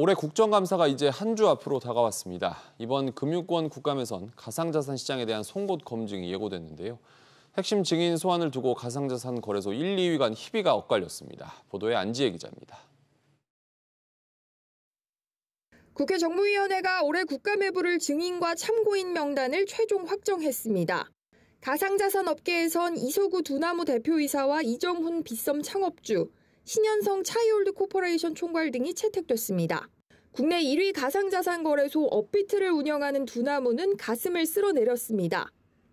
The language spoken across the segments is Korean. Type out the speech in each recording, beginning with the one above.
올해 국정감사가 이제 한 주 앞으로 다가왔습니다. 이번 금융권 국감에선 가상자산 시장에 대한 송곳 검증이 예고됐는데요. 핵심 증인 소환을 두고 가상자산 거래소 1, 2위 간 희비가 엇갈렸습니다. 보도에 안지혜 기자입니다. 국회 정무위원회가 올해 국감회부를 증인과 참고인 명단을 최종 확정했습니다. 가상자산 업계에선 이소구 두나무 대표이사와 이정훈 빗썸 창업주, 신현성 차이홀드 코퍼레이션 총괄 등이 채택됐습니다. 국내 1위 가상자산거래소 업비트를 운영하는 두나무는 가슴을 쓸어내렸습니다.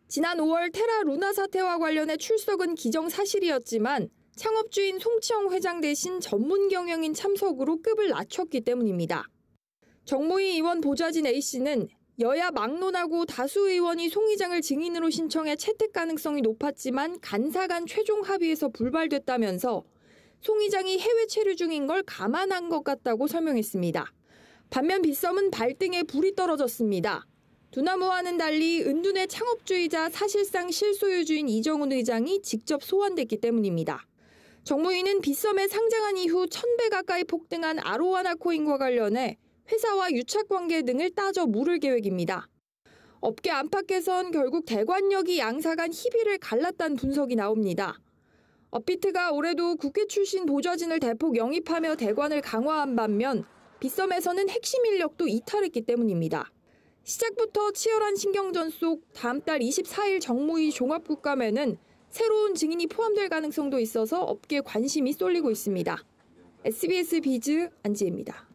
지난 5월 테라 루나 사태와 관련해 출석은 기정사실이었지만 창업주인 송치영 회장 대신 전문 경영인 참석으로 급을 낮췄기 때문입니다. 정무위 의원 보좌진 A씨는 여야 막론하고 다수 의원이 송 회장을 증인으로 신청해 채택 가능성이 높았지만 간사 간 최종 합의에서 불발됐다면서 송 의장이 해외 체류 중인 걸 감안한 것 같다고 설명했습니다. 반면 빗썸은 발등에 불이 떨어졌습니다. 두나무와는 달리 은둔의 창업주의자 사실상 실소유주인 이정훈 의장이 직접 소환됐기 때문입니다. 정무위는 빗썸에 상장한 이후 1000배 가까이 폭등한 아로와나 코인과 관련해 회사와 유착 관계 등을 따져 물을 계획입니다. 업계 안팎에선 결국 대관력이 양사 간 희비를 갈랐다는 분석이 나옵니다. 업비트가 올해도 국회 출신 보좌진을 대폭 영입하며 대관을 강화한 반면 빗썸에서는 핵심 인력도 이탈했기 때문입니다. 시작부터 치열한 신경전 속 다음 달 24일 정무위 종합국감에는 새로운 증인이 포함될 가능성도 있어서 업계 관심이 쏠리고 있습니다. SBS 비즈 안지혜입니다.